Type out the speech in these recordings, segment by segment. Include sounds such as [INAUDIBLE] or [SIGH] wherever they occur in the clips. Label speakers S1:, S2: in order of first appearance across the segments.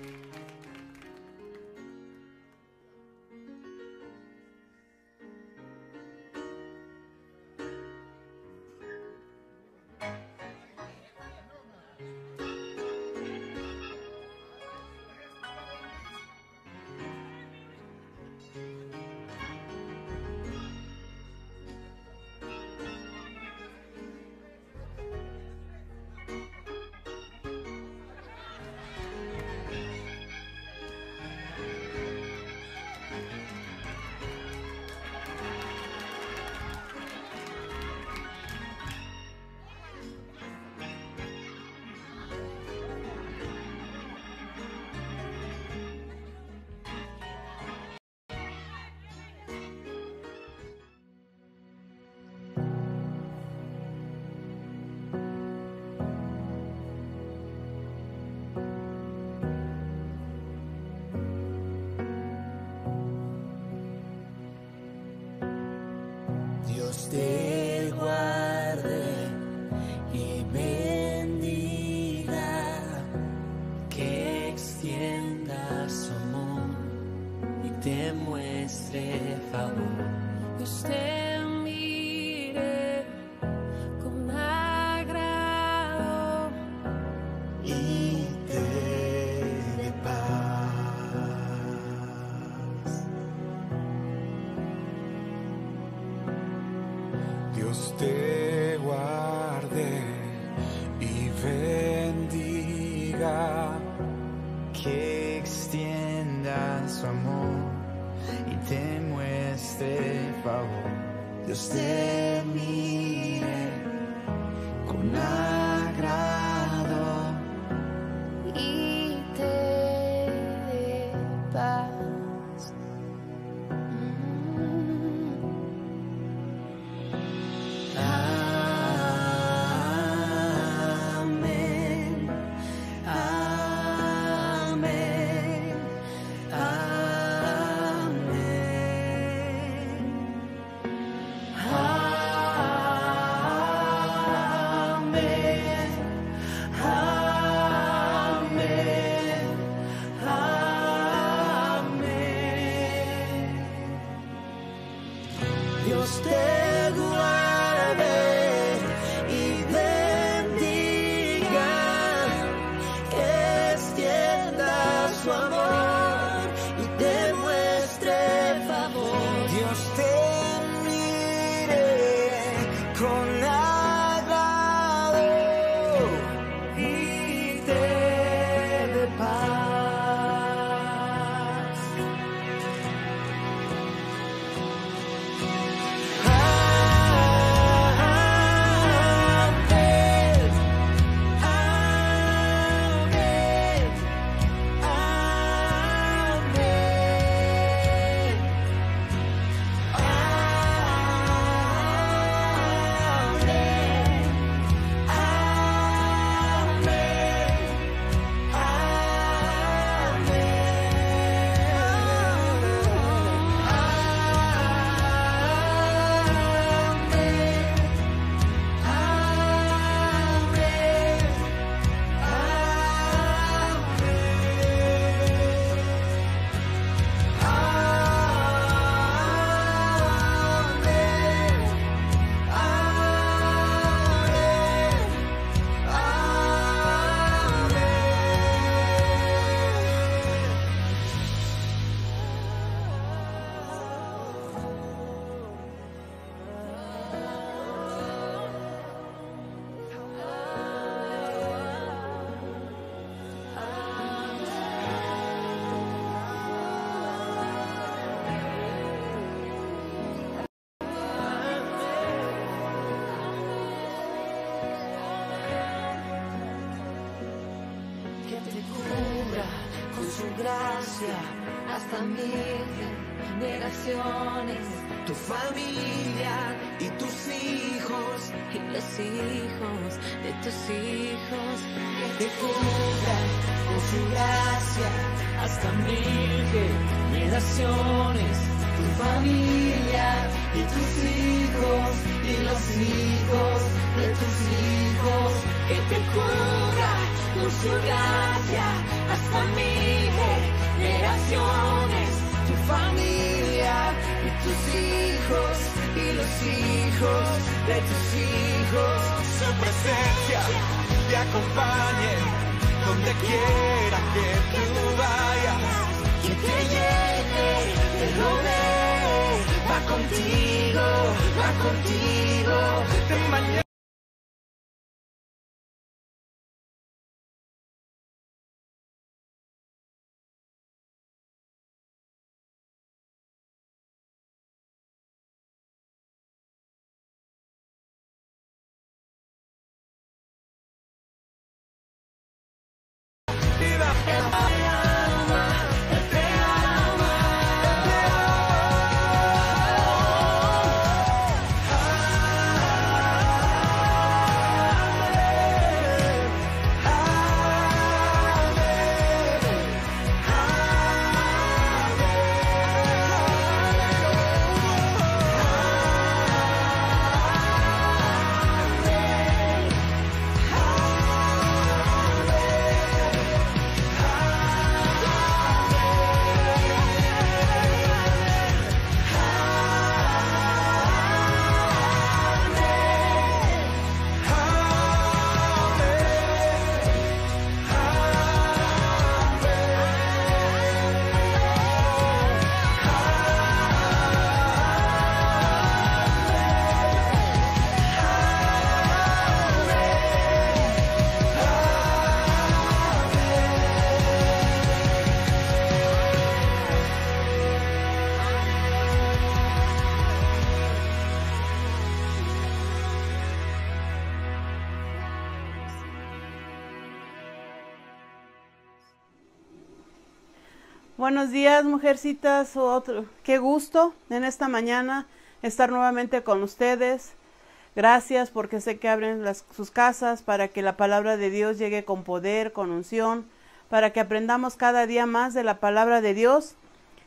S1: Thank mm. you. te muestre favor. usted Dios te tus hijos, que te cubra con su gracia hasta mil generaciones, tu familia y tus hijos y los hijos de tus hijos, que te cubra con su gracia hasta mil generaciones, tu familia y tus hijos y los hijos de tus hijos su presencia te acompañe donde quiera que tú vayas, que te llene, te va contigo, va contigo, mañana. not you. Buenos días, mujercitas. Otro. Qué gusto en esta mañana estar nuevamente con ustedes. Gracias porque sé que abren las, sus casas para que la palabra de Dios llegue con poder, con unción, para que aprendamos cada día más de la palabra de Dios.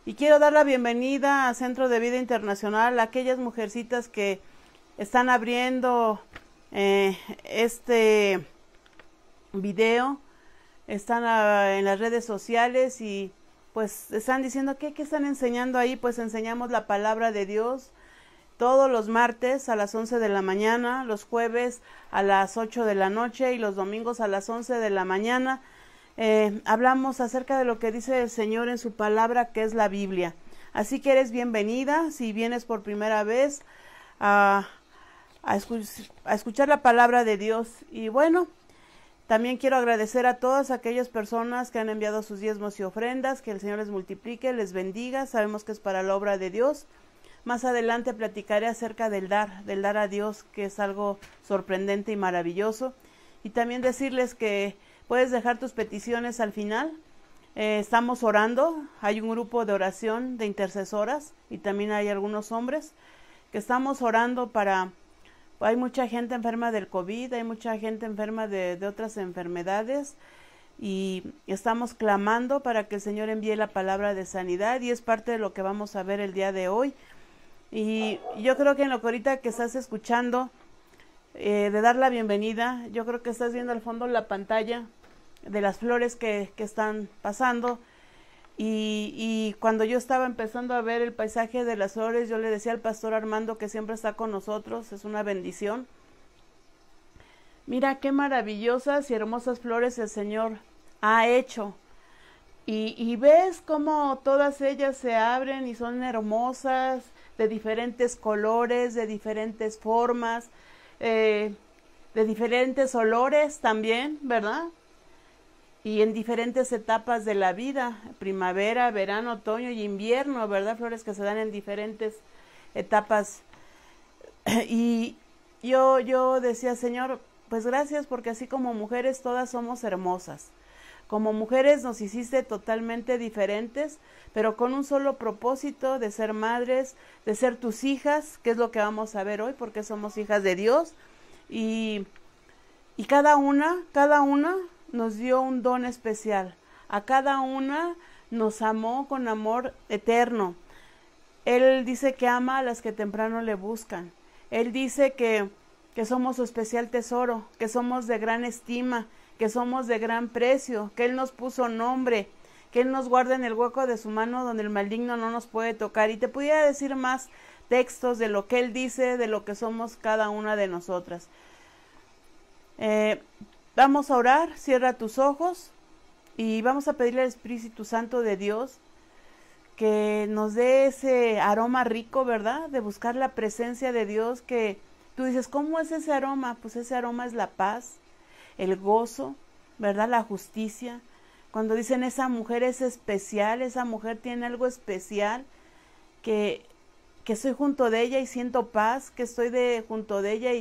S1: Y quiero dar la bienvenida a Centro de Vida Internacional, a aquellas mujercitas que están abriendo eh, este video, están ah, en las redes sociales y pues están diciendo, ¿qué, que están enseñando ahí? Pues enseñamos la palabra de Dios todos los martes a las 11 de la mañana, los jueves a las 8 de la noche y los domingos a las 11 de la mañana. Eh, hablamos acerca de lo que dice el Señor en su palabra, que es la Biblia. Así que eres bienvenida si vienes por primera vez a, a escuchar la palabra de Dios. Y bueno, también quiero agradecer a todas aquellas personas que han enviado sus diezmos y ofrendas, que el Señor les multiplique, les bendiga, sabemos que es para la obra de Dios. Más adelante platicaré acerca del dar, del dar a Dios, que es algo sorprendente y maravilloso. Y también decirles que puedes dejar tus peticiones al final. Eh, estamos orando, hay un grupo de oración de intercesoras y también hay algunos hombres que estamos orando para hay mucha gente enferma del COVID, hay mucha gente enferma de, otras enfermedades y estamos clamando para que el Señor envíe la palabra de sanidad y es parte de lo que vamos a ver el día de hoy. Y yo creo que en lo que ahorita que estás escuchando, eh, de dar la bienvenida, yo creo que estás viendo al fondo la pantalla de las flores que, que están pasando y, cuando yo estaba empezando a ver el paisaje de las flores, yo le decía al pastor Armando que siempre está con nosotros, es una bendición. Mira qué maravillosas y hermosas flores el Señor ha hecho. Y, ves cómo todas ellas se abren y son hermosas, de diferentes colores, de diferentes formas, eh, de diferentes olores también, ¿verdad? y en diferentes etapas de la vida, primavera, verano, otoño y invierno, ¿verdad? Flores que se dan en diferentes etapas. [CLEARS THROAT] Y yo, yo decía, Señor, pues gracias porque así como mujeres todas somos hermosas. Como mujeres nos hiciste totalmente diferentes, pero con un solo propósito de ser madres, de ser tus hijas, que es lo que vamos a ver hoy porque somos hijas de Dios. Y, y cada una, cada una nos dio un don especial. A cada una nos amó con amor eterno. Él dice que ama a las que temprano le buscan. Él dice que, que somos su especial tesoro, que somos de gran estima, que somos de gran precio, que Él nos puso nombre, que Él nos guarda en el hueco de su mano donde el maligno no nos puede tocar. Y te pudiera decir más textos de lo que Él dice, de lo que somos cada una de nosotras. Eh, Vamos a orar, cierra tus ojos y vamos a pedirle al Espíritu Santo de Dios que nos dé ese aroma rico, ¿verdad? De buscar la presencia de Dios que tú dices, ¿cómo es ese aroma? Pues ese aroma es la paz, el gozo, ¿verdad? La justicia. Cuando dicen esa mujer es especial, esa mujer tiene algo especial, que, que estoy junto de ella y siento paz, que estoy de, junto de ella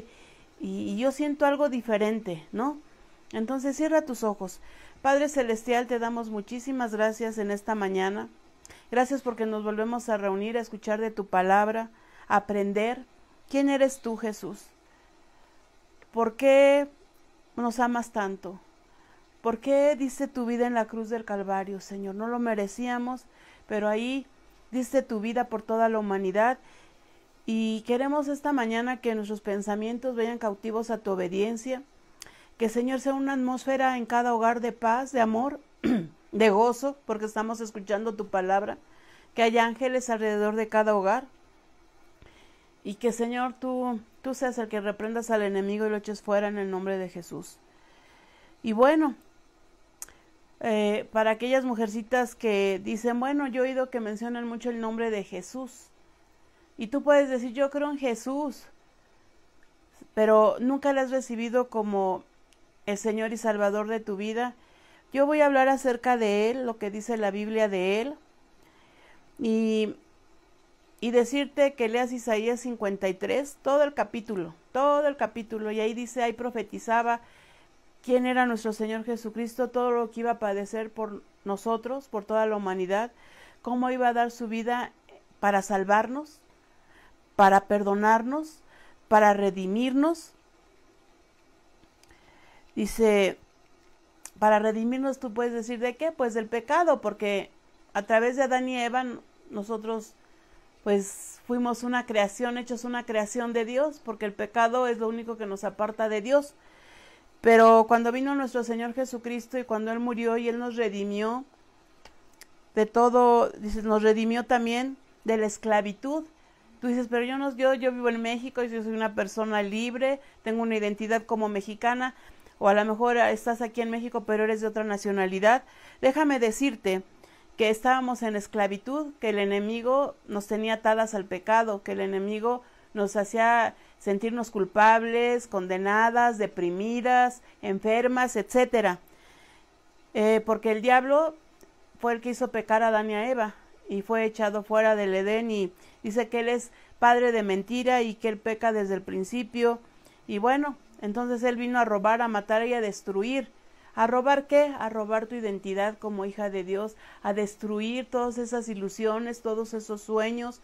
S1: y yo siento algo diferente, ¿no? Entonces cierra tus ojos. Padre Celestial, te damos muchísimas gracias en esta mañana. Gracias porque nos volvemos a reunir, a escuchar de tu palabra, a aprender quién eres tú, Jesús. ¿Por qué nos amas tanto? ¿Por qué diste tu vida en la cruz del Calvario, Señor? No lo merecíamos, pero ahí diste tu vida por toda la humanidad. Y queremos esta mañana que nuestros pensamientos vayan cautivos a tu obediencia que Señor sea una atmósfera en cada hogar de paz, de amor, [CLEARS THROAT] de gozo, porque estamos escuchando tu palabra. Que haya ángeles alrededor de cada hogar. Y que Señor, tú, tú seas el que reprendas al enemigo y lo eches fuera en el nombre de Jesús. Y bueno, eh, para aquellas mujercitas que dicen, bueno, yo he oído que mencionan mucho el nombre de Jesús. Y tú puedes decir, yo creo en Jesús, pero nunca le has recibido como el Señor y Salvador de tu vida. Yo voy a hablar acerca de Él, lo que dice la Biblia de Él, y, y decirte que leas Isaías 53, todo el capítulo, todo el capítulo, y ahí dice, ahí profetizaba quién era nuestro Señor Jesucristo, todo lo que iba a padecer por nosotros, por toda la humanidad, cómo iba a dar su vida para salvarnos, para perdonarnos, para redimirnos, Dice, para redimirnos tú puedes decir de qué? Pues del pecado, porque a través de Adán y Eva nosotros pues fuimos una creación, hechos una creación de Dios, porque el pecado es lo único que nos aparta de Dios. Pero cuando vino nuestro Señor Jesucristo y cuando Él murió y Él nos redimió de todo, dices, nos redimió también de la esclavitud. Tú dices, pero yo no, yo, yo vivo en México, y yo soy una persona libre, tengo una identidad como mexicana o a lo mejor estás aquí en México pero eres de otra nacionalidad, déjame decirte que estábamos en esclavitud, que el enemigo nos tenía atadas al pecado, que el enemigo nos hacía sentirnos culpables, condenadas, deprimidas, enfermas, etcétera. Eh, porque el diablo fue el que hizo pecar a Dania a Eva y fue echado fuera del Edén y dice que él es padre de mentira y que él peca desde el principio. Y bueno, entonces él vino a robar, a matar y a destruir. ¿A robar qué? A robar tu identidad como hija de Dios, a destruir todas esas ilusiones, todos esos sueños.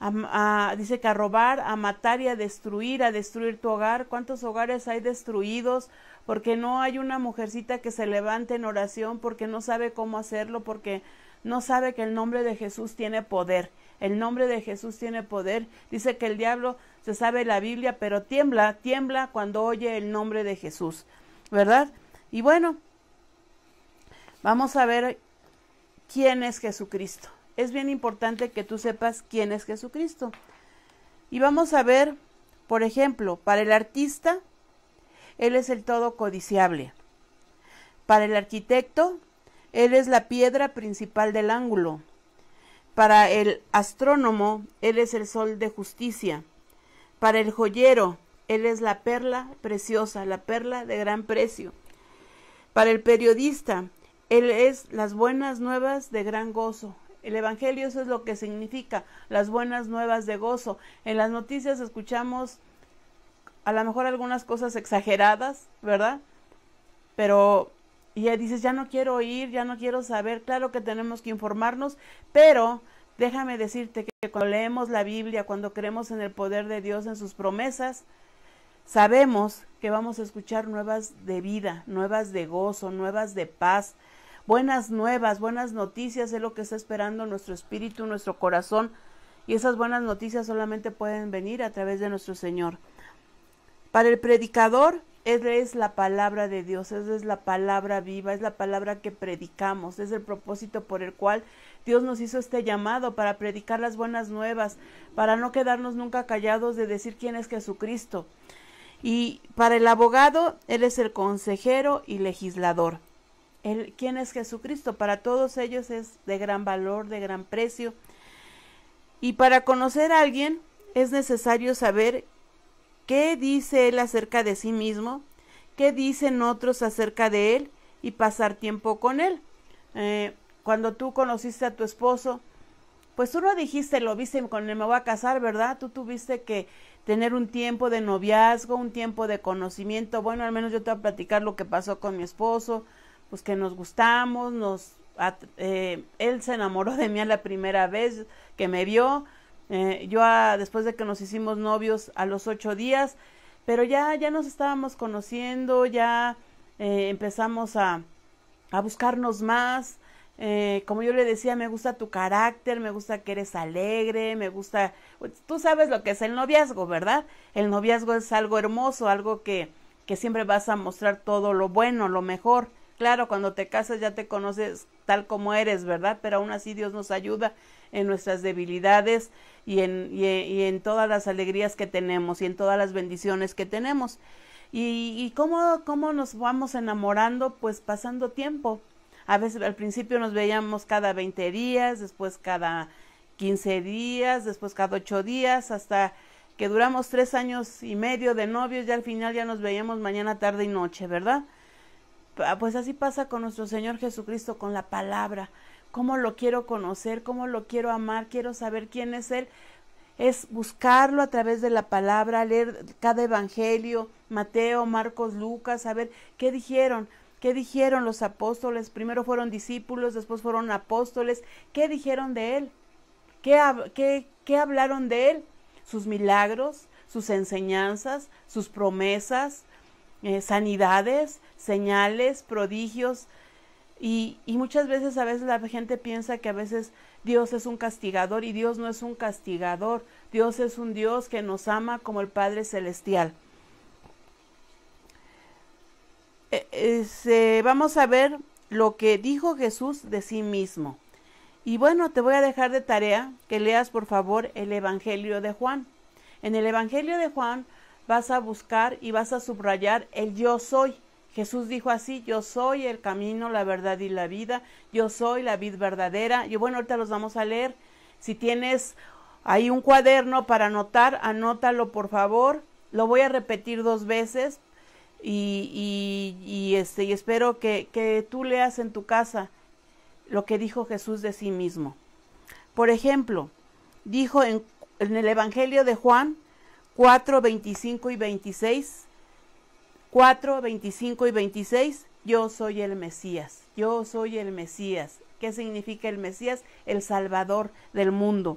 S1: A, dice que a robar, a matar y a destruir, a destruir tu hogar. ¿Cuántos hogares hay destruidos? Porque no hay una mujercita que se levante en oración, porque no sabe cómo hacerlo, porque no sabe que el nombre de Jesús tiene poder. El nombre de Jesús tiene poder. Dice que el diablo sabe la Biblia, pero tiembla, tiembla cuando oye el nombre de Jesús, ¿verdad? Y bueno, vamos a ver quién es Jesucristo. Es bien importante que tú sepas quién es Jesucristo. Y vamos a ver, por ejemplo, para el artista, Él es el todo codiciable. Para el arquitecto, Él es la piedra principal del ángulo. Para el astrónomo, Él es el sol de justicia. Para el joyero, él es la perla preciosa, la perla de gran precio. Para el periodista, él es las buenas nuevas de gran gozo. El Evangelio eso es lo que significa, las buenas nuevas de gozo. En las noticias escuchamos a lo mejor algunas cosas exageradas, ¿verdad? Pero y ya dices, ya no quiero oír, ya no quiero saber. Claro que tenemos que informarnos, pero Déjame decirte que cuando leemos la Biblia, cuando creemos en el poder de Dios, en sus promesas, sabemos que vamos a escuchar nuevas de vida, nuevas de gozo, nuevas de paz, buenas nuevas, buenas noticias es lo que está esperando nuestro espíritu, nuestro corazón, y esas buenas noticias solamente pueden venir a través de nuestro Señor. Para el predicador, es la palabra de Dios, es la palabra viva, es la palabra que predicamos, es el propósito por el cual Dios nos hizo este llamado para predicar las buenas nuevas, para no quedarnos nunca callados de decir quién es Jesucristo. Y para el abogado, Él es el consejero y legislador. ¿Quién es Jesucristo? Para todos ellos es de gran valor, de gran precio. Y para conocer a alguien es necesario saber ¿Qué dice él acerca de sí mismo? ¿Qué dicen otros acerca de él? Y pasar tiempo con él. Eh, cuando tú conociste a tu esposo, pues tú no dijiste, lo viste con él, me voy a casar, ¿verdad? Tú tuviste que tener un tiempo de noviazgo, un tiempo de conocimiento. Bueno, al menos yo te voy a platicar lo que pasó con mi esposo, pues que nos gustamos, nos... Eh, él se enamoró de mí a la primera vez que me vio, eh, yo a, ah, después de que nos hicimos novios a los ocho días, pero ya, ya nos estábamos conociendo, ya eh, empezamos a, a, buscarnos más. Eh, como yo le decía, me gusta tu carácter, me gusta que eres alegre, me gusta... Pues, tú sabes lo que es el noviazgo, ¿verdad? El noviazgo es algo hermoso, algo que, que siempre vas a mostrar todo lo bueno, lo mejor. Claro, cuando te casas ya te conoces tal como eres, ¿verdad? Pero aún así Dios nos ayuda en nuestras debilidades y en, y, en todas las alegrías que tenemos y en todas las bendiciones que tenemos. ¿Y, cómo, cómo nos vamos enamorando? Pues pasando tiempo. A veces al principio nos veíamos cada 20 días, después cada 15 días, después cada 8 días, hasta que duramos tres años y medio de novios y al final ya nos veíamos mañana, tarde y noche, ¿verdad? Pues así pasa con nuestro Señor Jesucristo, con la palabra cómo lo quiero conocer, cómo lo quiero amar, quiero saber quién es Él. Es buscarlo a través de la palabra, leer cada evangelio, Mateo, Marcos, Lucas, saber qué dijeron, qué dijeron los apóstoles. Primero fueron discípulos, después fueron apóstoles. ¿Qué dijeron de Él? ¿Qué, hablaron de Él? Sus milagros, sus enseñanzas, sus promesas, eh, sanidades, señales, prodigios, y, muchas veces a veces la gente piensa que a veces Dios es un castigador y Dios no es un castigador. Dios es un Dios que nos ama como el Padre Celestial. Eh, este, vamos a ver lo que dijo Jesús de sí mismo. Y bueno, te voy a dejar de tarea que leas por favor el Evangelio de Juan. En el Evangelio de Juan vas a buscar y vas a subrayar el yo soy. Jesús dijo así, yo soy el camino, la verdad y la vida, yo soy la vid verdadera. Y bueno, ahorita los vamos a leer. Si tienes ahí un cuaderno para anotar, anótalo por favor. Lo voy a repetir dos veces y, este, y espero que, que tú leas en tu casa lo que dijo Jesús de sí mismo. Por ejemplo, dijo en, en el Evangelio de Juan 4, 25 y 26, 4, 25 y 26, yo soy el Mesías, yo soy el Mesías. ¿Qué significa el Mesías? El Salvador del mundo.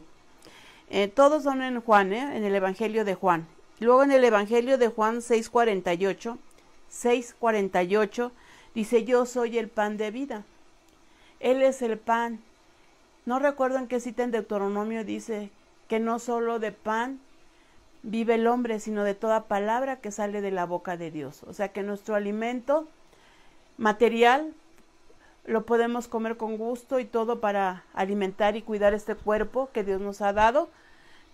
S1: Eh, todos son en Juan, ¿eh? en el Evangelio de Juan. Luego en el Evangelio de Juan 6:48, 6:48 dice, yo soy el pan de vida. Él es el pan. No recuerdo en qué cita en Deuteronomio dice que no solo de pan vive el hombre, sino de toda palabra que sale de la boca de Dios. O sea que nuestro alimento material lo podemos comer con gusto y todo para alimentar y cuidar este cuerpo que Dios nos ha dado,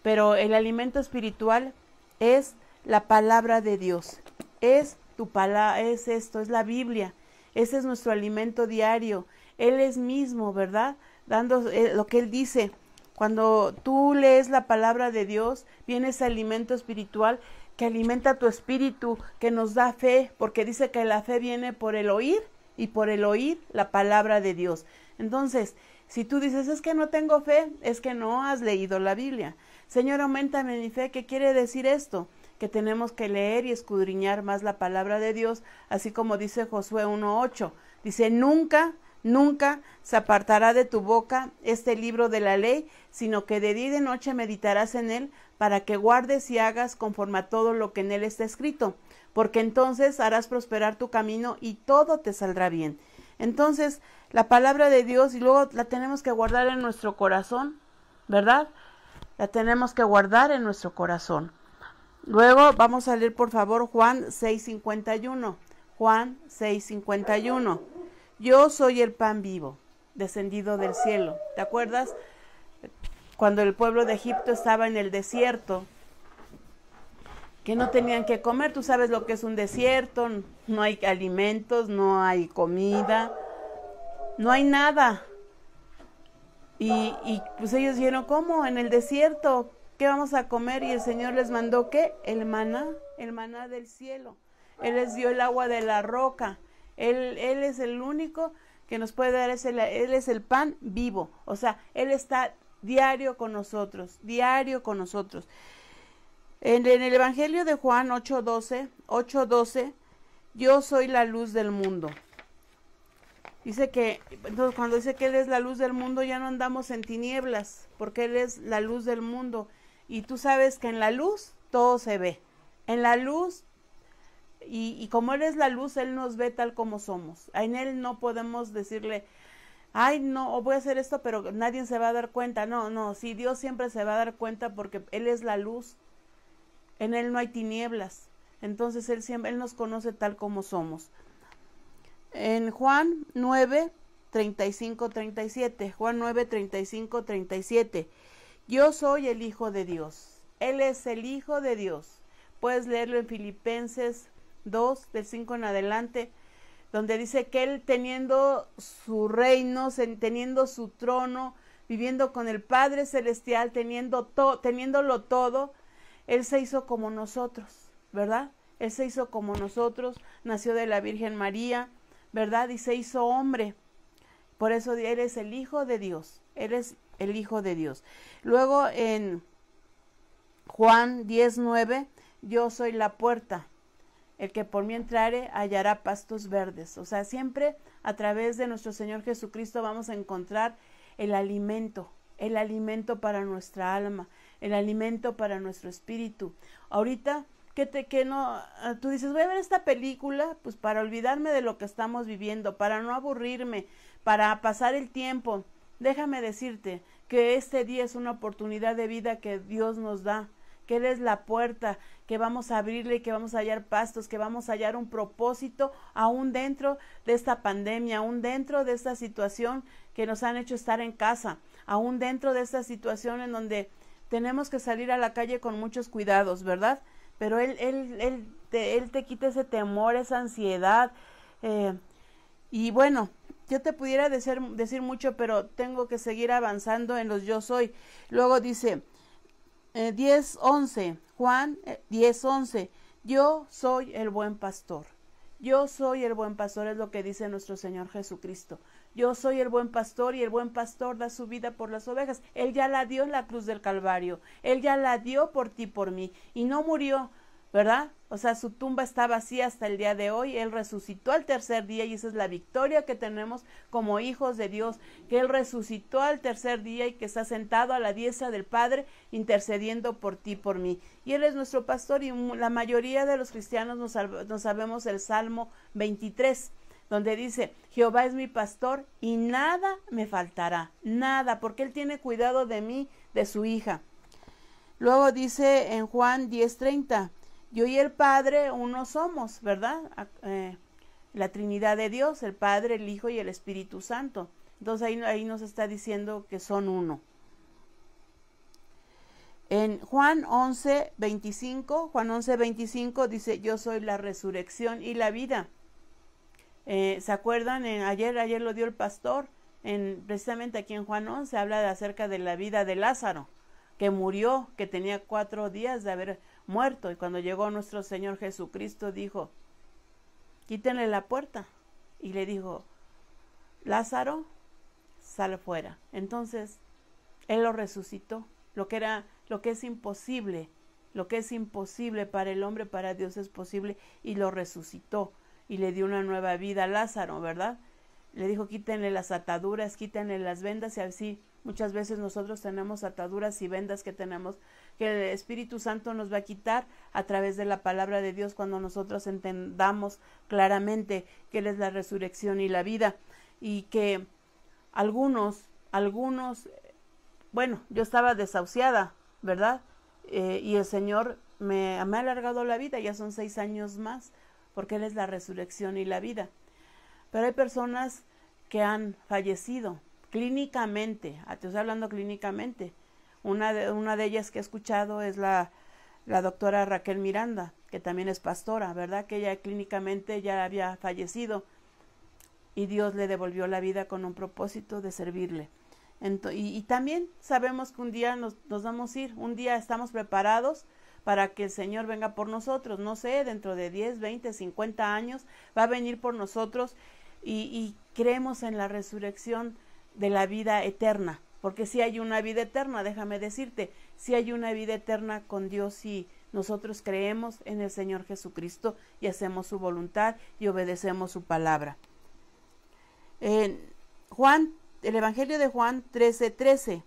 S1: pero el alimento espiritual es la palabra de Dios, es tu palabra, es esto, es la Biblia, ese es nuestro alimento diario, Él es mismo, ¿verdad? Dando eh, lo que Él dice, cuando tú lees la palabra de Dios, viene ese alimento espiritual que alimenta tu espíritu, que nos da fe, porque dice que la fe viene por el oír y por el oír la palabra de Dios. Entonces, si tú dices, es que no tengo fe, es que no has leído la Biblia. Señor, aumentame mi fe. ¿Qué quiere decir esto? Que tenemos que leer y escudriñar más la palabra de Dios, así como dice Josué 1.8. Dice, nunca Nunca se apartará de tu boca este libro de la ley, sino que de día y de noche meditarás en él, para que guardes y hagas conforme a todo lo que en él está escrito, porque entonces harás prosperar tu camino y todo te saldrá bien. Entonces, la palabra de Dios y luego la tenemos que guardar en nuestro corazón, ¿verdad? La tenemos que guardar en nuestro corazón. Luego vamos a leer por favor Juan 6:51. Juan 6:51 yo soy el pan vivo, descendido del cielo. ¿Te acuerdas? Cuando el pueblo de Egipto estaba en el desierto, que no tenían que comer, tú sabes lo que es un desierto, no hay alimentos, no hay comida, no hay nada. Y, y pues ellos dijeron, ¿cómo? En el desierto, ¿qué vamos a comer? Y el Señor les mandó, ¿qué? El maná, el maná del cielo. Él les dio el agua de la roca. Él, es el único que nos puede dar, ese, Él es el pan vivo, o sea, Él está diario con nosotros, diario con nosotros. En, en el Evangelio de Juan 8:12, 8:12, yo soy la luz del mundo. Dice que, entonces cuando dice que Él es la luz del mundo, ya no andamos en tinieblas, porque Él es la luz del mundo. Y tú sabes que en la luz todo se ve. En la luz y, como Él es la luz, Él nos ve tal como somos. En Él no podemos decirle, ay, no, voy a hacer esto, pero nadie se va a dar cuenta. No, no, sí, Dios siempre se va a dar cuenta porque Él es la luz. En Él no hay tinieblas. Entonces Él siempre, Él nos conoce tal como somos. En Juan 9, 35, 37. Juan 9, 35, 37. Yo soy el Hijo de Dios. Él es el Hijo de Dios. Puedes leerlo en Filipenses 2, del 5 en adelante, donde dice que él teniendo su reino, teniendo su trono, viviendo con el Padre Celestial, teniendo teniéndolo todo, él se hizo como nosotros, ¿verdad? Él se hizo como nosotros, nació de la Virgen María, ¿verdad? Y se hizo hombre. Por eso él es el Hijo de Dios, él es el Hijo de Dios. Luego en Juan 19, yo soy la puerta. El que por mí entrare hallará pastos verdes. O sea, siempre a través de nuestro Señor Jesucristo vamos a encontrar el alimento, el alimento para nuestra alma, el alimento para nuestro espíritu. Ahorita que te que no ah, tú dices, voy a ver esta película pues para olvidarme de lo que estamos viviendo, para no aburrirme, para pasar el tiempo. Déjame decirte que este día es una oportunidad de vida que Dios nos da que es la puerta, que vamos a abrirle, que vamos a hallar pastos, que vamos a hallar un propósito aún dentro de esta pandemia, aún dentro de esta situación que nos han hecho estar en casa, aún dentro de esta situación en donde tenemos que salir a la calle con muchos cuidados, ¿verdad? Pero Él, él, él, te, quita ese temor, esa ansiedad. Eh, y bueno, yo te pudiera decir, decir mucho, pero tengo que seguir avanzando en los yo soy. Luego dice, 10, eh, 11, Juan 10, eh, 11, yo soy el buen pastor. Yo soy el buen pastor, es lo que dice nuestro Señor Jesucristo. Yo soy el buen pastor y el buen pastor da su vida por las ovejas. Él ya la dio en la cruz del Calvario. Él ya la dio por ti, por mí. Y no murió, ¿verdad? O sea, su tumba está vacía hasta el día de hoy, Él resucitó al tercer día y esa es la victoria que tenemos como hijos de Dios, que Él resucitó al tercer día y que está sentado a la diestra del Padre intercediendo por ti, por mí. Y Él es nuestro pastor y la mayoría de los cristianos nos, sabemos el Salmo 23 donde dice, Jehová es mi pastor y nada me faltará, nada, porque Él tiene cuidado de mí, de su hija. Luego dice en Juan 10:30, yo y el Padre uno somos, ¿verdad? Eh, la Trinidad de Dios, el Padre, el Hijo y el Espíritu Santo. Entonces ahí, ahí nos está diciendo que son uno. En Juan 11, 25, Juan 11, 25 dice, yo soy la resurrección y la vida. Eh, ¿Se acuerdan? ayer, ayer lo dio el pastor, en, precisamente aquí en Juan 11, habla de, acerca de la vida de Lázaro, que murió, que tenía cuatro días de haber muerto. Y cuando llegó nuestro Señor Jesucristo dijo, quítenle la puerta. Y le dijo, Lázaro, sal fuera. Entonces, Él lo resucitó. Lo que era, lo que es imposible, lo que es imposible para el hombre, para Dios es posible. Y lo resucitó. Y le dio una nueva vida a Lázaro, ¿verdad? Le dijo, quítenle las ataduras, quítenle las vendas y así Muchas veces nosotros tenemos ataduras y vendas que tenemos que el Espíritu Santo nos va a quitar a través de la palabra de Dios cuando nosotros entendamos claramente que Él es la resurrección y la vida y que algunos, algunos, bueno, yo estaba desahuciada, ¿verdad? Eh, y el Señor me, me ha alargado la vida, ya son seis años más, porque Él es la resurrección y la vida. Pero hay personas que han fallecido clínicamente, te estoy hablando clínicamente, una de, una de ellas que he escuchado es la, la doctora Raquel Miranda, que también es pastora, ¿verdad? Que ella clínicamente ya había fallecido y Dios le devolvió la vida con un propósito de servirle. y, también sabemos que un día nos, vamos a ir, un día estamos preparados para que el Señor venga por nosotros, no sé, dentro de 10, 20, 50 años va a venir por nosotros y creemos en la resurrección de la vida eterna. Porque si hay una vida eterna, déjame decirte, si hay una vida eterna con Dios y nosotros creemos en el Señor Jesucristo y hacemos su voluntad y obedecemos su palabra. En Juan, el Evangelio de Juan 13:13,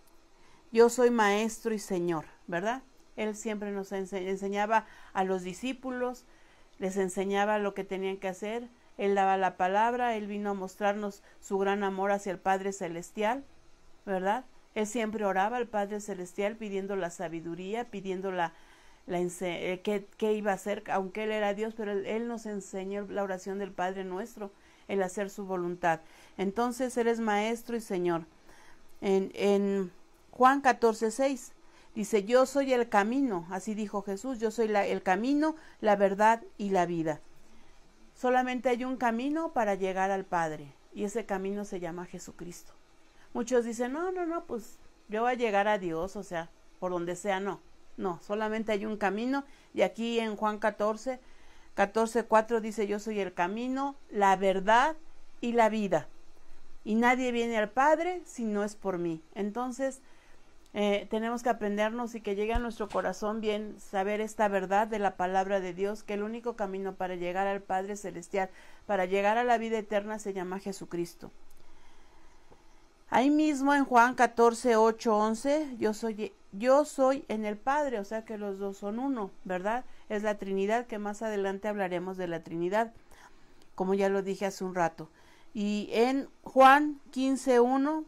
S1: yo soy maestro y Señor, ¿verdad? Él siempre nos enseñaba a los discípulos, les enseñaba lo que tenían que hacer, él daba la palabra, él vino a mostrarnos su gran amor hacia el Padre Celestial ¿verdad? Él siempre oraba al Padre Celestial pidiendo la sabiduría, pidiendo la, la eh, qué, iba a hacer, aunque él era Dios, pero él, nos enseñó la oración del Padre nuestro, el hacer su voluntad. Entonces Él es Maestro y Señor. En, en Juan 14, 6 dice, yo soy el camino, así dijo Jesús, yo soy el camino, la verdad y la vida. Solamente hay un camino para llegar al Padre, y ese camino se llama Jesucristo. Muchos dicen, no, no, no, pues yo voy a llegar a Dios, o sea, por donde sea, no. No, solamente hay un camino y aquí en Juan 14, 14, 4 dice, yo soy el camino, la verdad y la vida. Y nadie viene al Padre si no es por mí. Entonces, eh, tenemos que aprendernos y que llegue a nuestro corazón bien saber esta verdad de la palabra de Dios, que el único camino para llegar al Padre Celestial, para llegar a la vida eterna, se llama Jesucristo. Ahí mismo en Juan 14, 8, 11, yo soy, yo soy en el Padre, o sea que los dos son uno, ¿verdad? Es la Trinidad, que más adelante hablaremos de la Trinidad, como ya lo dije hace un rato. Y en Juan 15, 1,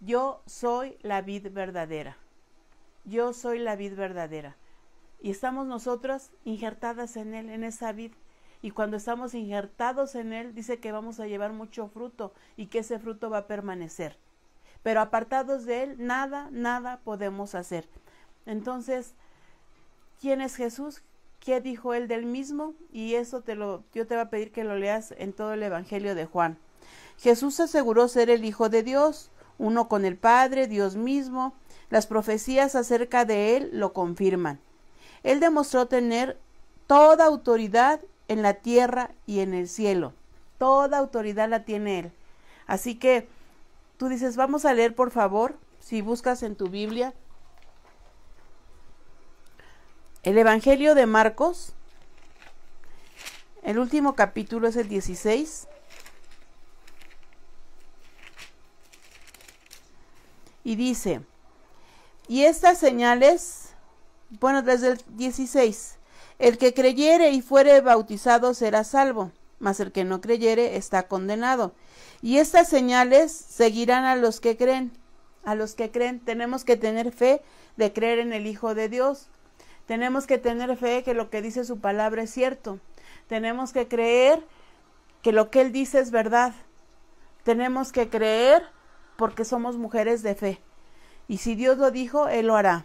S1: yo soy la vid verdadera. Yo soy la vid verdadera. Y estamos nosotras injertadas en Él, en esa vid. Y cuando estamos injertados en Él, dice que vamos a llevar mucho fruto y que ese fruto va a permanecer pero apartados de Él, nada, nada podemos hacer. Entonces, ¿quién es Jesús? ¿Qué dijo Él del mismo? Y eso te lo, yo te voy a pedir que lo leas en todo el Evangelio de Juan. Jesús aseguró ser el Hijo de Dios, uno con el Padre, Dios mismo. Las profecías acerca de Él lo confirman. Él demostró tener toda autoridad en la tierra y en el cielo. Toda autoridad la tiene Él. Así que Tú dices, vamos a leer por favor, si buscas en tu Biblia, el Evangelio de Marcos, el último capítulo es el 16. Y dice, y estas señales, bueno, desde el 16, el que creyere y fuere bautizado será salvo, mas el que no creyere está condenado. Y estas señales seguirán a los que creen. A los que creen tenemos que tener fe de creer en el Hijo de Dios. Tenemos que tener fe que lo que dice su palabra es cierto. Tenemos que creer que lo que Él dice es verdad. Tenemos que creer porque somos mujeres de fe. Y si Dios lo dijo, Él lo hará.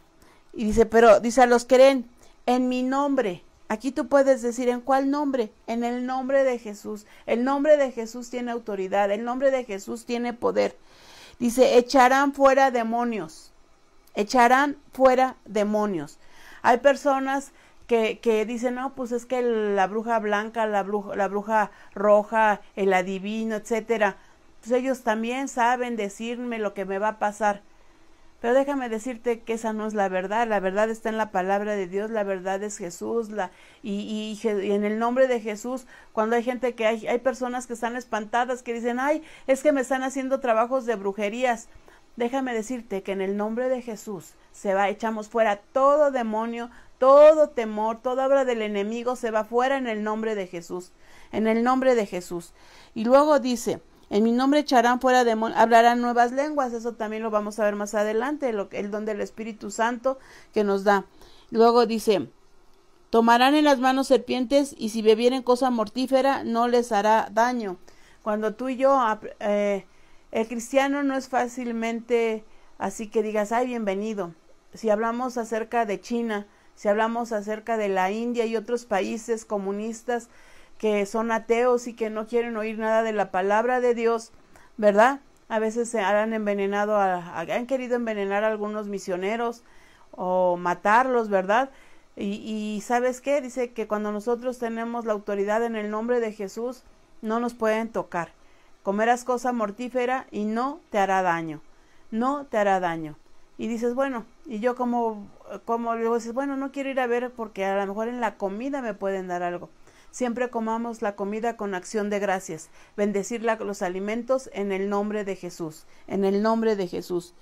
S1: Y dice, pero dice a los que creen en mi nombre. Aquí tú puedes decir en cuál nombre, en el nombre de Jesús. El nombre de Jesús tiene autoridad, el nombre de Jesús tiene poder. Dice, echarán fuera demonios, echarán fuera demonios. Hay personas que, que dicen, no, pues es que la bruja blanca, la bruja, la bruja roja, el adivino, etcétera. Pues ellos también saben decirme lo que me va a pasar pero déjame decirte que esa no es la verdad, la verdad está en la palabra de Dios, la verdad es Jesús, la, y, en el nombre de Jesús, cuando hay gente que hay, hay personas que están espantadas, que dicen, ay, es que me están haciendo trabajos de brujerías. Déjame decirte que en el nombre de Jesús se va, echamos fuera todo demonio, todo temor, toda obra del enemigo se va fuera en el nombre de Jesús, en el nombre de Jesús. Y luego dice, en mi nombre echarán fuera demonios, hablarán nuevas lenguas, eso también lo vamos a ver más adelante, el don del Espíritu Santo que nos da. Luego dice, tomarán en las manos serpientes y si bebieren cosa mortífera no les hará daño. Cuando tú y yo, eh, el cristiano no es fácilmente así que digas, ay, bienvenido. Si hablamos acerca de China, si hablamos acerca de la India y otros países comunistas, que son ateos y que no quieren oír nada de la palabra de Dios, ¿verdad? A veces se han envenenado, han querido envenenar a algunos misioneros o matarlos, ¿verdad? Y, sabes qué? Dice que cuando nosotros tenemos la autoridad en el nombre de Jesús, no nos pueden tocar. Comerás cosa mortífera y no te hará daño. No te hará daño. Y dices, bueno, y yo como, como, luego dices, bueno, no quiero ir a ver porque a lo mejor en la comida me pueden dar algo. Siempre comamos la comida con acción de gracias, bendecir los alimentos en el nombre de Jesús, en el nombre de Jesús.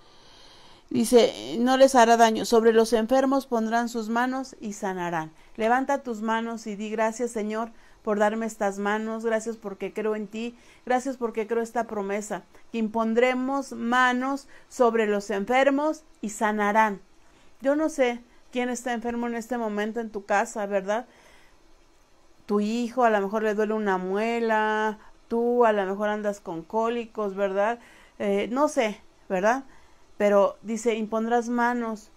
S1: Dice, no les hará daño. Sobre los enfermos pondrán sus manos y sanarán. Levanta tus manos y di gracias, Señor, por darme estas manos. Gracias porque creo en ti. Gracias porque creo esta promesa. Que impondremos manos sobre los enfermos y sanarán. Yo no sé quién está enfermo en este momento en tu casa, ¿verdad? tu hijo a lo mejor le duele una muela, tú a lo mejor andas con cólicos, ¿verdad? Eh, no sé, ¿verdad? Pero dice, impondrás manos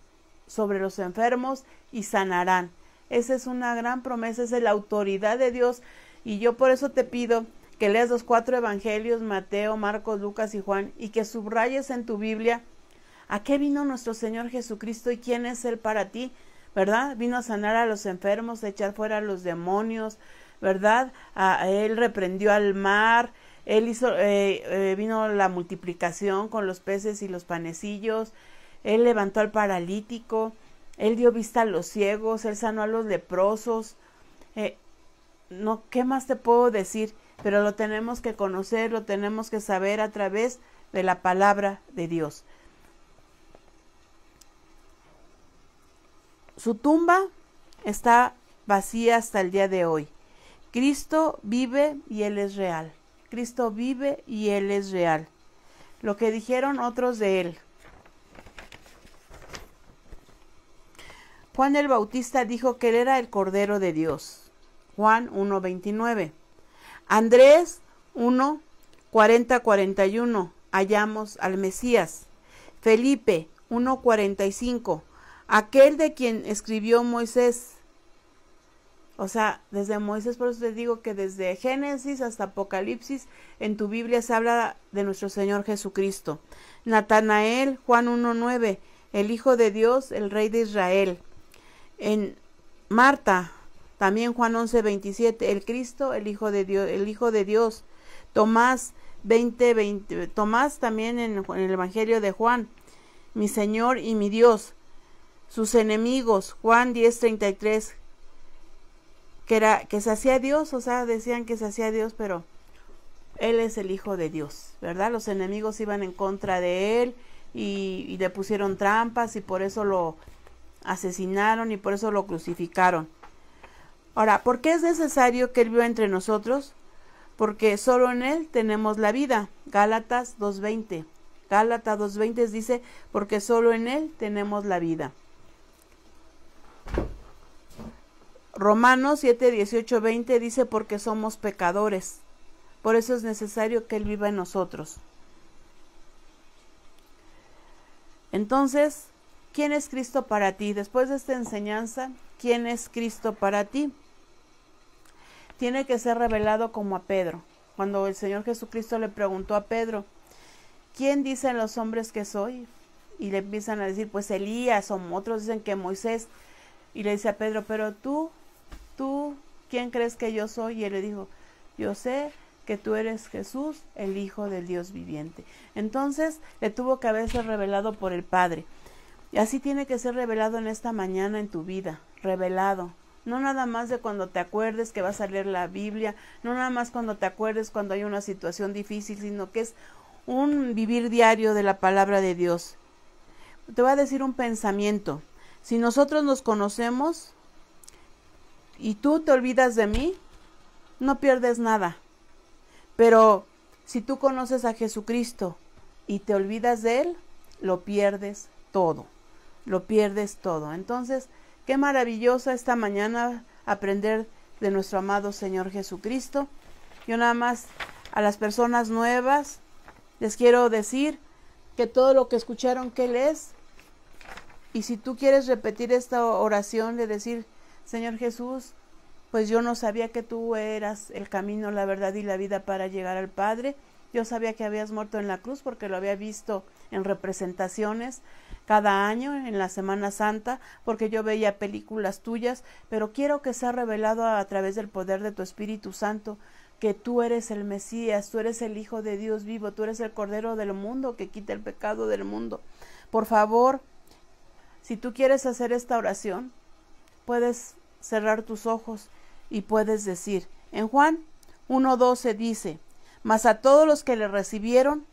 S1: sobre los enfermos y sanarán. Esa es una gran promesa, esa es la autoridad de Dios. Y yo por eso te pido que leas los cuatro evangelios, Mateo, Marcos, Lucas y Juan, y que subrayes en tu Biblia a qué vino nuestro Señor Jesucristo y quién es Él para ti. ¿verdad? Vino a sanar a los enfermos, a echar fuera a los demonios, ¿verdad? él reprendió al mar, él hizo, eh, eh, vino la multiplicación con los peces y los panecillos, él levantó al paralítico, él dio vista a los ciegos, él sanó a los leprosos. Eh, no, ¿qué más te puedo decir? Pero lo tenemos que conocer, lo tenemos que saber a través de la palabra de Dios. Su tumba está vacía hasta el día de hoy. Cristo vive y Él es real. Cristo vive y Él es real. Lo que dijeron otros de Él. Juan el Bautista dijo que Él era el Cordero de Dios. Juan 1.29. Andrés 1.40.41. 41. Hallamos al Mesías. Felipe 1.45 aquel de quien escribió Moisés. O sea, desde Moisés, por eso te digo que desde Génesis hasta Apocalipsis, en tu Biblia se habla de nuestro Señor Jesucristo. Natanael, Juan 1.9, el Hijo de Dios, el Rey de Israel. En Marta, también Juan 11.27, el Cristo, el Hijo de Dios, el Hijo de Dios. Tomás veinte Tomás también en el Evangelio de Juan, mi Señor y mi Dios sus enemigos, Juan 10:33, que era que se hacía Dios, o sea, decían que se hacía Dios, pero él es el hijo de Dios, ¿verdad? Los enemigos iban en contra de él y, le pusieron trampas y por eso lo asesinaron y por eso lo crucificaron. Ahora, ¿por qué es necesario que él viva entre nosotros? Porque solo en él tenemos la vida. Gálatas 2:20. Gálatas 2:20 dice, porque solo en él tenemos la vida. Romanos 7, 18, 20 dice porque somos pecadores. Por eso es necesario que Él viva en nosotros. Entonces, ¿quién es Cristo para ti? Después de esta enseñanza, ¿quién es Cristo para ti? Tiene que ser revelado como a Pedro. Cuando el Señor Jesucristo le preguntó a Pedro, ¿quién dicen los hombres que soy? Y le empiezan a decir, pues Elías, o otros dicen que Moisés. Y le dice a Pedro, pero tú ¿tú quién crees que yo soy? Y él le dijo, yo sé que tú eres Jesús, el Hijo del Dios viviente. Entonces le tuvo que haberse revelado por el Padre. Y así tiene que ser revelado en esta mañana en tu vida, revelado. No nada más de cuando te acuerdes que vas a leer la Biblia, no nada más cuando te acuerdes cuando hay una situación difícil, sino que es un vivir diario de la palabra de Dios. Te voy a decir un pensamiento. Si nosotros nos conocemos, y tú te olvidas de mí, no pierdes nada. Pero si tú conoces a Jesucristo y te olvidas de Él, lo pierdes todo, lo pierdes todo. Entonces, qué maravillosa esta mañana aprender de nuestro amado Señor Jesucristo. Yo nada más a las personas nuevas les quiero decir que todo lo que escucharon que Él es, y si tú quieres repetir esta oración de decir, Señor Jesús, pues yo no sabía que tú eras el camino, la verdad y la vida para llegar al Padre. Yo sabía que habías muerto en la cruz porque lo había visto en representaciones cada año en la Semana Santa, porque yo veía películas tuyas, pero quiero que sea revelado a, través del poder de tu Espíritu Santo que tú eres el Mesías, tú eres el Hijo de Dios vivo, tú eres el Cordero del mundo que quita el pecado del mundo. Por favor, si tú quieres hacer esta oración, puedes cerrar tus ojos y puedes decir, en Juan 1.12 dice, mas a todos los que le recibieron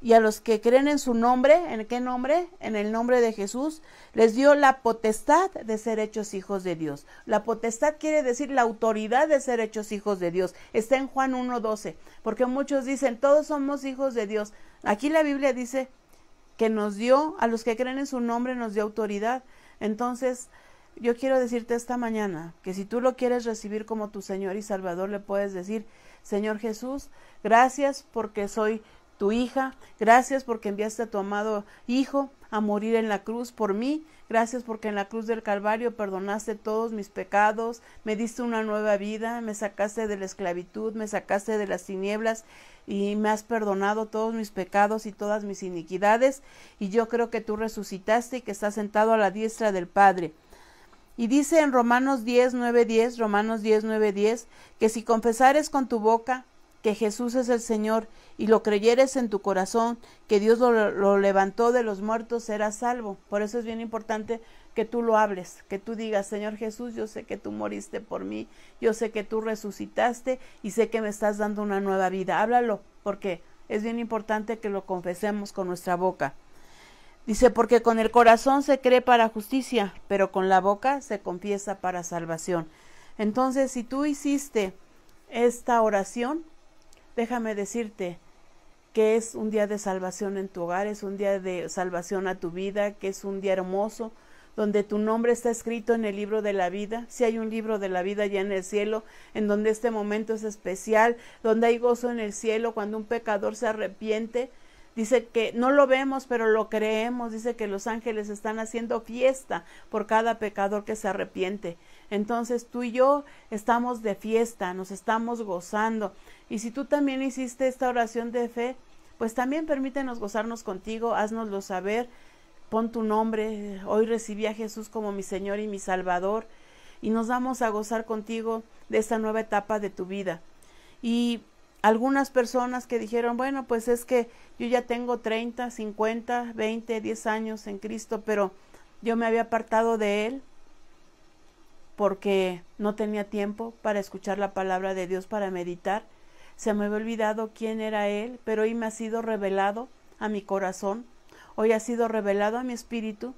S1: y a los que creen en su nombre, ¿en qué nombre? En el nombre de Jesús, les dio la potestad de ser hechos hijos de Dios. La potestad quiere decir la autoridad de ser hechos hijos de Dios. Está en Juan 1.12, porque muchos dicen, todos somos hijos de Dios. Aquí la Biblia dice que nos dio, a los que creen en su nombre, nos dio autoridad. Entonces, yo quiero decirte esta mañana que si tú lo quieres recibir como tu Señor y Salvador, le puedes decir, Señor Jesús, gracias porque soy tu hija, gracias porque enviaste a tu amado Hijo a morir en la cruz por mí, gracias porque en la cruz del Calvario perdonaste todos mis pecados, me diste una nueva vida, me sacaste de la esclavitud, me sacaste de las tinieblas y me has perdonado todos mis pecados y todas mis iniquidades, y yo creo que tú resucitaste y que estás sentado a la diestra del Padre. Y dice en Romanos 10, 9, 10, Romanos 10, 9, 10, que si confesares con tu boca que Jesús es el Señor y lo creyeres en tu corazón que Dios lo, lo, levantó de los muertos, serás salvo. Por eso es bien importante que tú lo hables, que tú digas, Señor Jesús, yo sé que tú moriste por mí, yo sé que tú resucitaste y sé que me estás dando una nueva vida. Háblalo, porque es bien importante que lo confesemos con nuestra boca. Dice, porque con el corazón se cree para justicia, pero con la boca se confiesa para salvación. Entonces, si tú hiciste esta oración, déjame decirte que es un día de salvación en tu hogar, es un día de salvación a tu vida, que es un día hermoso, donde tu nombre está escrito en el libro de la vida, si hay un libro de la vida ya en el cielo, en donde este momento es especial, donde hay gozo en el cielo, cuando un pecador se arrepiente, Dice que no lo vemos, pero lo creemos. Dice que los ángeles están haciendo fiesta por cada pecador que se arrepiente. Entonces tú y yo estamos de fiesta, nos estamos gozando. Y si tú también hiciste esta oración de fe, pues también permítenos gozarnos contigo, haznoslo saber, pon tu nombre. Hoy recibí a Jesús como mi Señor y mi Salvador. Y nos vamos a gozar contigo de esta nueva etapa de tu vida. Y algunas personas que dijeron, bueno, pues es que yo ya tengo 30, 50, 20, 10 años en Cristo, pero yo me había apartado de Él porque no tenía tiempo para escuchar la palabra de Dios, para meditar. Se me había olvidado quién era Él, pero hoy me ha sido revelado a mi corazón, hoy ha sido revelado a mi espíritu.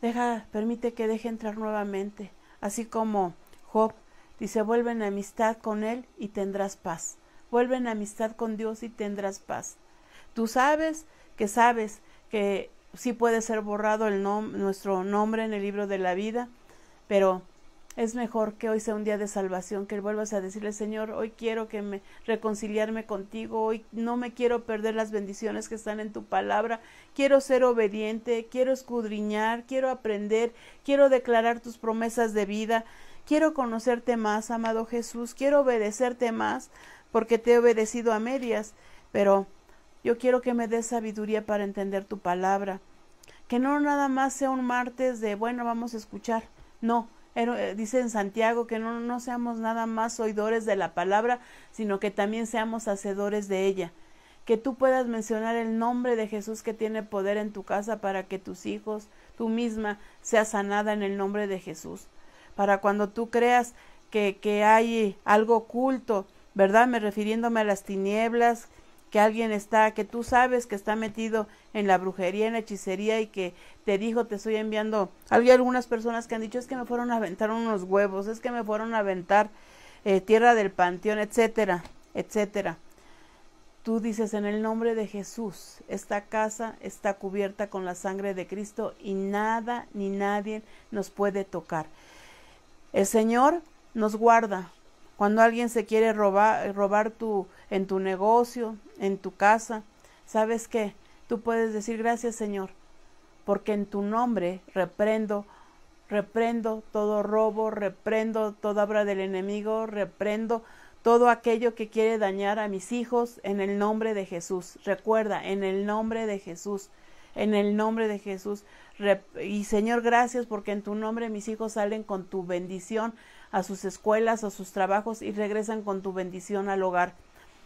S1: Deja, permite que deje entrar nuevamente, así como Job dice, vuelve en amistad con Él y tendrás paz vuelve en amistad con Dios y tendrás paz. Tú sabes que sabes que sí puede ser borrado el nuestro nombre en el libro de la vida, pero es mejor que hoy sea un día de salvación, que vuelvas a decirle, Señor, hoy quiero que me reconciliarme contigo, hoy no me quiero perder las bendiciones que están en tu palabra, quiero ser obediente, quiero escudriñar, quiero aprender, quiero declarar tus promesas de vida, quiero conocerte más, amado Jesús, quiero obedecerte más, porque te he obedecido a medias, pero yo quiero que me des sabiduría para entender tu palabra. Que no nada más sea un martes de, bueno, vamos a escuchar. No, eh, dice en Santiago que no, no seamos nada más oidores de la palabra, sino que también seamos hacedores de ella. Que tú puedas mencionar el nombre de Jesús que tiene poder en tu casa para que tus hijos, tú misma, seas sanada en el nombre de Jesús. Para cuando tú creas que, que hay algo oculto, ¿verdad? Me refiriéndome a las tinieblas, que alguien está, que tú sabes que está metido en la brujería, en la hechicería y que te dijo, te estoy enviando. Hay algunas personas que han dicho, es que me fueron a aventar unos huevos, es que me fueron a aventar eh, tierra del panteón, etcétera, etcétera. Tú dices, en el nombre de Jesús, esta casa está cubierta con la sangre de Cristo y nada ni nadie nos puede tocar. El Señor nos guarda, cuando alguien se quiere robar, eh, robar tu, en tu negocio, en tu casa, ¿sabes qué? Tú puedes decir gracias Señor, porque en tu nombre reprendo, reprendo todo robo, reprendo toda obra del enemigo, reprendo todo aquello que quiere dañar a mis hijos en el nombre de Jesús. Recuerda, en el nombre de Jesús, en el nombre de Jesús. y Señor, gracias porque en tu nombre mis hijos salen con tu bendición, a sus escuelas, o sus trabajos y regresan con tu bendición al hogar.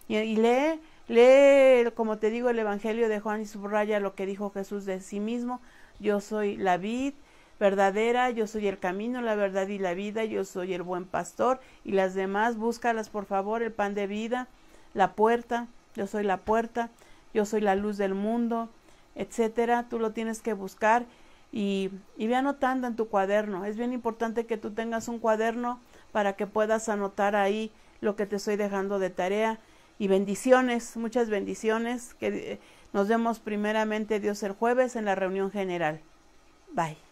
S1: Y, y lee, lee, como te digo, el Evangelio de Juan y subraya lo que dijo Jesús de sí mismo. Yo soy la vid verdadera, yo soy el camino, la verdad y la vida, yo soy el buen pastor y las demás, búscalas por favor, el pan de vida, la puerta, yo soy la puerta, yo soy la luz del mundo, etcétera, tú lo tienes que buscar y, ve anotando en tu cuaderno. Es bien importante que tú tengas un cuaderno para que puedas anotar ahí lo que te estoy dejando de tarea. Y bendiciones, muchas bendiciones. Que eh, nos vemos primeramente Dios el jueves en la reunión general. Bye.